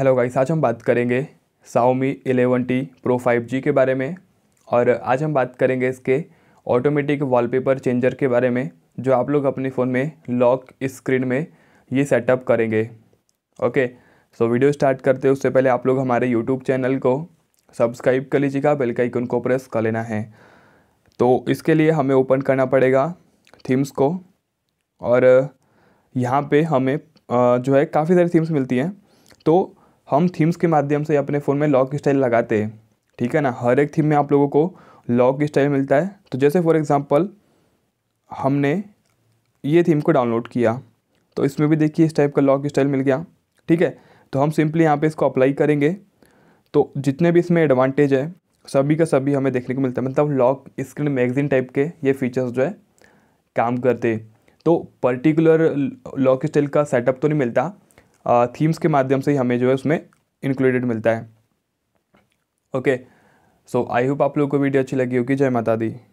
hello guys आज हम बात करेंगे Xiaomi eleven T pro five G के बारे में और आज हम बात करेंगे इसके ऑटोमेटिक वॉलपेपर चेंजर के बारे में जो आप लोग अपने फ़ोन में लॉक स्क्रीन में ये सेटअप करेंगे ओके सो वीडियो स्टार्ट करते हैं उससे पहले आप लोग हमारे यूट्यूब चैनल को सब्सक्राइब कर लीजिएगा बेल का आइकन को प्रेस कर लेना है तो इसके लिए हमें ओपन करना पड़ेगा थीम्स को और यहाँ पे हमें जो है काफ़ी सारी थीम्स मिलती हैं तो हम थीम्स के माध्यम से अपने फ़ोन में लॉक स्टाइल लगाते हैं ठीक है ना हर एक थीम में आप लोगों को लॉक स्टाइल मिलता है तो जैसे फॉर एग्ज़ाम्पल हमने ये थीम को डाउनलोड किया तो इसमें भी देखिए इस टाइप का लॉक स्टाइल मिल गया ठीक है तो हम सिंपली यहाँ पे इसको अप्लाई करेंगे तो जितने भी इसमें एडवांटेज है सभी का सभी हमें देखने को मिलता है मतलब लॉक स्क्रीन मैगजीन टाइप के ये फीचर्स जो है काम करते तो पर्टिकुलर लॉक स्टाइल का सेटअप तो नहीं मिलता थीम्स के माध्यम से ही हमें जो है उसमें इंक्लूडेड मिलता है ओके सो आई होप आप लोगों को वीडियो अच्छी लगी होगी जय माता दी